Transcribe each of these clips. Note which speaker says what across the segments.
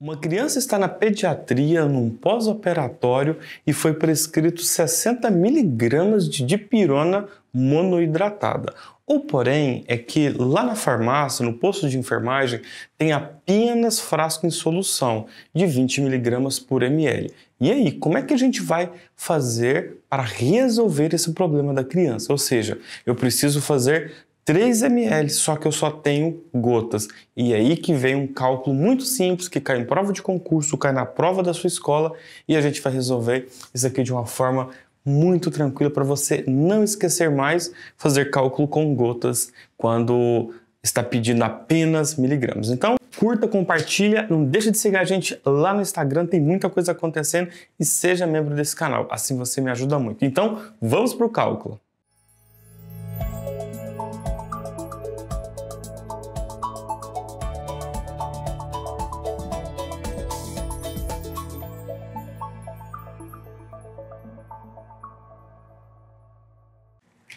Speaker 1: Uma criança está na pediatria num pós-operatório e foi prescrito 60 miligramas de dipirona monoidratada. O porém é que lá na farmácia, no posto de enfermagem, tem apenas frasco em solução de 20 miligramas por ml. E aí, como é que a gente vai fazer para resolver esse problema da criança? Ou seja, eu preciso fazer 3 ml, só que eu só tenho gotas. E é aí que vem um cálculo muito simples que cai em prova de concurso, cai na prova da sua escola e a gente vai resolver isso aqui de uma forma muito tranquila para você não esquecer mais fazer cálculo com gotas quando está pedindo apenas miligramas. Então, curta, compartilha, não deixa de seguir a gente lá no Instagram, tem muita coisa acontecendo e seja membro desse canal, assim você me ajuda muito. Então, vamos para o cálculo.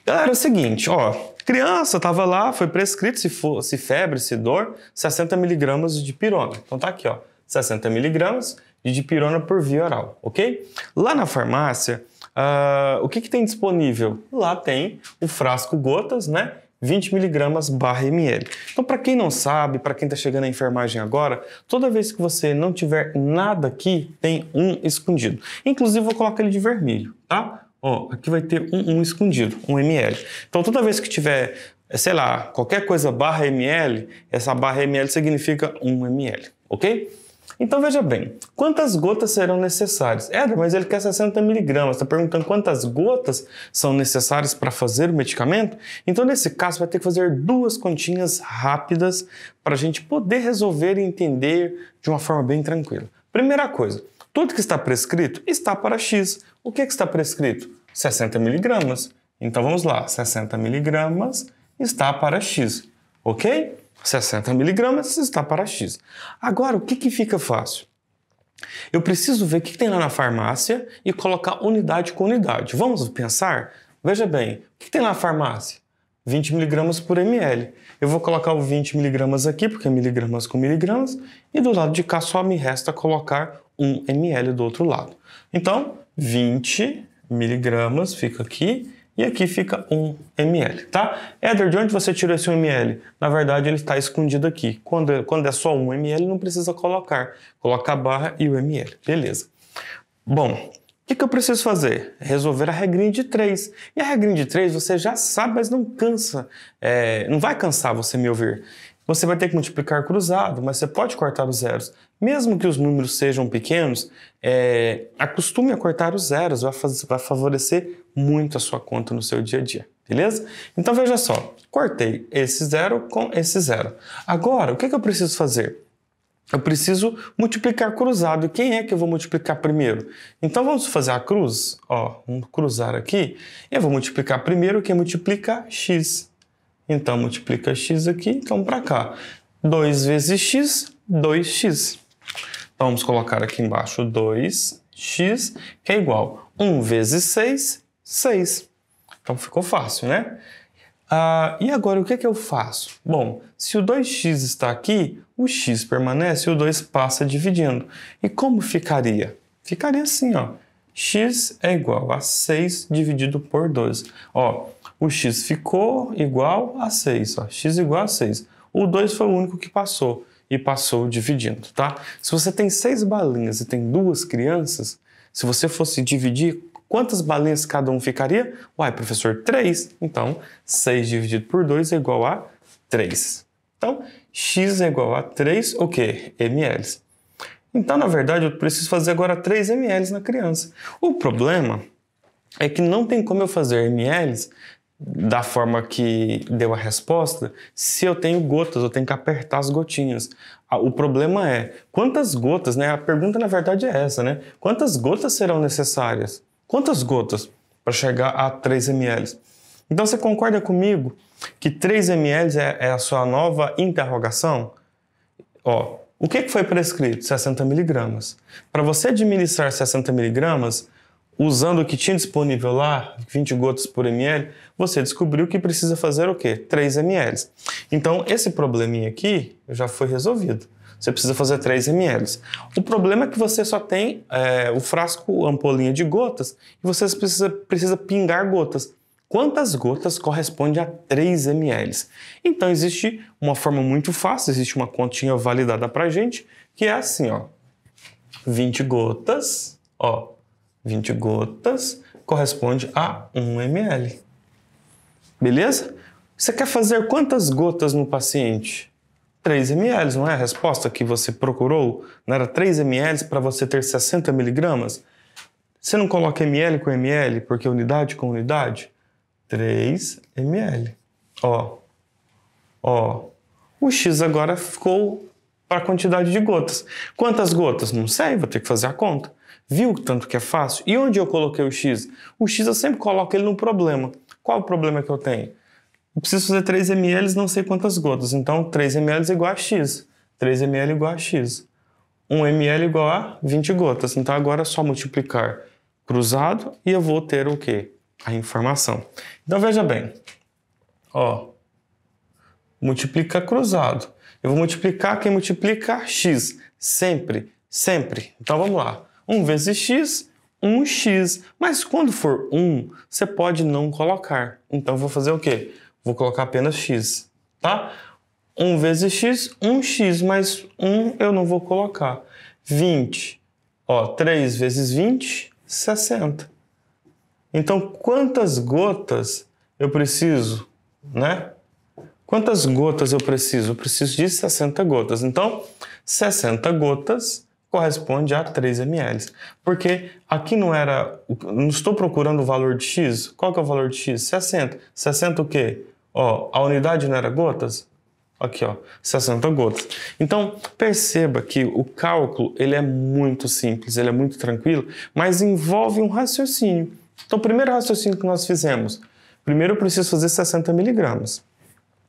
Speaker 1: Galera, é o seguinte, ó. Criança tava lá, foi prescrito se, for, se febre, se dor, 60 miligramas de dipirona. Então tá aqui, ó. 60 miligramas de dipirona por via oral, ok? Lá na farmácia, uh, o que, que tem disponível? Lá tem o frasco gotas, né? 20 miligramas barra ml. Então, para quem não sabe, para quem está chegando à enfermagem agora, toda vez que você não tiver nada aqui, tem um escondido. Inclusive, vou colocar ele de vermelho, tá? Ó, aqui vai ter um, um escondido, um ml. Então toda vez que tiver, sei lá, qualquer coisa barra ml, essa barra ml significa um ml, ok? Então veja bem, quantas gotas serão necessárias? É, mas ele quer 60 miligramas. Está perguntando quantas gotas são necessárias para fazer o medicamento? Então nesse caso vai ter que fazer duas continhas rápidas para a gente poder resolver e entender de uma forma bem tranquila. Primeira coisa, tudo que está prescrito está para X. O que, é que está prescrito? 60 miligramas. Então vamos lá, 60 miligramas está para X, ok? 60 miligramas está para X. Agora, o que, que fica fácil? Eu preciso ver o que tem lá na farmácia e colocar unidade com unidade. Vamos pensar? Veja bem, o que tem lá na farmácia? 20 miligramas por ml. Eu vou colocar o 20 miligramas aqui, porque é miligramas com miligramas, e do lado de cá só me resta colocar 1 ml do outro lado. Então, 20 miligramas fica aqui e aqui fica 1 ml, tá? Éder, de onde você tirou esse 1 ml? Na verdade, ele está escondido aqui. Quando é, quando é só 1 ml, não precisa colocar. Coloca a barra e o ml, beleza. Bom, o que, que eu preciso fazer? Resolver a regrinha de 3. E a regrinha de 3 você já sabe, mas não cansa. É, não vai cansar você me ouvir. Você vai ter que multiplicar cruzado, mas você pode cortar os zeros mesmo que os números sejam pequenos, é, acostume a cortar os zeros, vai, fazer, vai favorecer muito a sua conta no seu dia a dia, beleza? Então veja só, cortei esse zero com esse zero. Agora, o que, é que eu preciso fazer? Eu preciso multiplicar cruzado. Quem é que eu vou multiplicar primeiro? Então vamos fazer a cruz, ó, vamos cruzar aqui. Eu vou multiplicar primeiro quem multiplica x. Então multiplica x aqui, então para cá. 2 vezes x, 2x. Então vamos colocar aqui embaixo 2x, que é igual a 1 vezes 6, 6. Então ficou fácil, né? Ah, e agora o que, é que eu faço? Bom, se o 2x está aqui, o x permanece e o 2 passa dividindo. E como ficaria? Ficaria assim, ó. x é igual a 6 dividido por 2. Ó, o x ficou igual a 6, ó. x igual a 6. O 2 foi o único que passou e passou dividindo, tá? Se você tem seis balinhas e tem duas crianças, se você fosse dividir, quantas balinhas cada um ficaria? Uai, professor, três. Então, seis dividido por dois é igual a três. Então, x é igual a 3, o quê? ml. Então, na verdade, eu preciso fazer agora 3 ml na criança. O problema é que não tem como eu fazer ml da forma que deu a resposta, se eu tenho gotas, eu tenho que apertar as gotinhas. Ah, o problema é quantas gotas, né? A pergunta na verdade é essa, né? Quantas gotas serão necessárias? Quantas gotas para chegar a 3 ml? Então você concorda comigo que 3 ml é, é a sua nova interrogação? Ó, o que foi prescrito? 60 miligramas. Para você administrar 60 miligramas, usando o que tinha disponível lá, 20 gotas por ml, você descobriu que precisa fazer o quê? 3 ml. Então, esse probleminha aqui já foi resolvido. Você precisa fazer 3 ml. O problema é que você só tem é, o frasco ampolinha de gotas e você precisa, precisa pingar gotas. Quantas gotas corresponde a 3 ml? Então, existe uma forma muito fácil, existe uma continha validada para gente, que é assim, ó. 20 gotas, ó, 20 gotas corresponde a 1 ml. Beleza? Você quer fazer quantas gotas no paciente? 3 ml, não é? A resposta que você procurou não era 3 ml para você ter 60 miligramas? Você não coloca ml com ml, porque unidade com unidade? 3 ml. Ó, ó. O x agora ficou para a quantidade de gotas. Quantas gotas? Não sei, vou ter que fazer a conta. Viu tanto que é fácil? E onde eu coloquei o x? O x eu sempre coloco ele no problema. Qual o problema que eu tenho? Eu preciso fazer 3 ml, não sei quantas gotas. Então, 3 ml é igual a x. 3 ml é igual a x. 1 ml é igual a 20 gotas. Então, agora é só multiplicar cruzado e eu vou ter o quê? A informação. Então, veja bem. Ó, multiplica cruzado. Eu vou multiplicar, quem multiplica? x. Sempre, sempre. Então vamos lá. 1 vezes x, 1x. Mas quando for 1, você pode não colocar. Então eu vou fazer o quê? Vou colocar apenas x, tá? 1 vezes x, 1x, mas 1 eu não vou colocar. 20, ó, 3 vezes 20, 60. Então quantas gotas eu preciso, né? Quantas gotas eu preciso? Eu preciso de 60 gotas. Então, 60 gotas corresponde a 3 ml. Porque aqui não era. Não estou procurando o valor de x. Qual que é o valor de x? 60. 60 o quê? Ó, a unidade não era gotas? Aqui, ó, 60 gotas. Então, perceba que o cálculo ele é muito simples, ele é muito tranquilo, mas envolve um raciocínio. Então, o primeiro raciocínio que nós fizemos, primeiro eu preciso fazer 60 miligramas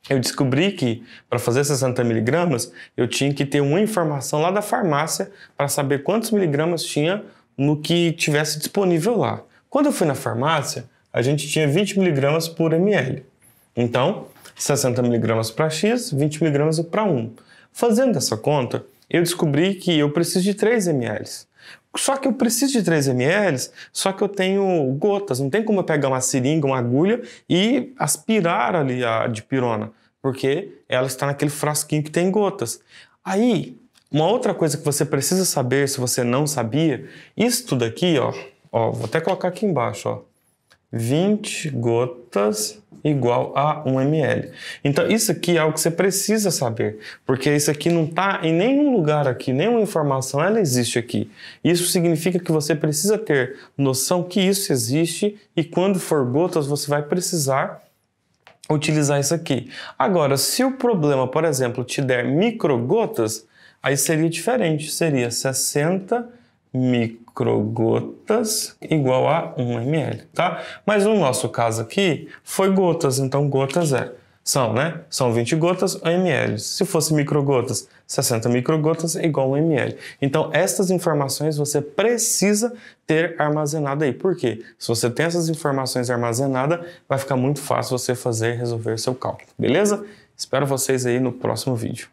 Speaker 1: eu descobri que para fazer 60 miligramas eu tinha que ter uma informação lá da farmácia para saber quantos miligramas tinha no que tivesse disponível lá. Quando eu fui na farmácia, a gente tinha 20 miligramas por ml. Então, 60 miligramas para X, 20 miligramas para 1. Fazendo essa conta, eu descobri que eu preciso de 3 ml. Só que eu preciso de 3 ml, só que eu tenho gotas, não tem como eu pegar uma seringa, uma agulha e aspirar ali a dipirona, porque ela está naquele frasquinho que tem gotas. Aí, uma outra coisa que você precisa saber, se você não sabia, isso tudo aqui, ó, ó vou até colocar aqui embaixo, ó, 20 gotas gotas igual a 1 ml. Então isso aqui é algo que você precisa saber, porque isso aqui não está em nenhum lugar aqui, nenhuma informação ela existe aqui. Isso significa que você precisa ter noção que isso existe e quando for gotas você vai precisar utilizar isso aqui. Agora, se o problema, por exemplo, te der microgotas, aí seria diferente, seria 60 microgotas microgotas igual a 1 ml, tá? Mas no nosso caso aqui foi gotas, então gotas é são, né? São 20 gotas ou ml. Se fosse microgotas, 60 microgotas igual a 1 ml. Então, estas informações você precisa ter armazenada aí. Por quê? Se você tem essas informações armazenadas, vai ficar muito fácil você fazer resolver seu cálculo, beleza? Espero vocês aí no próximo vídeo.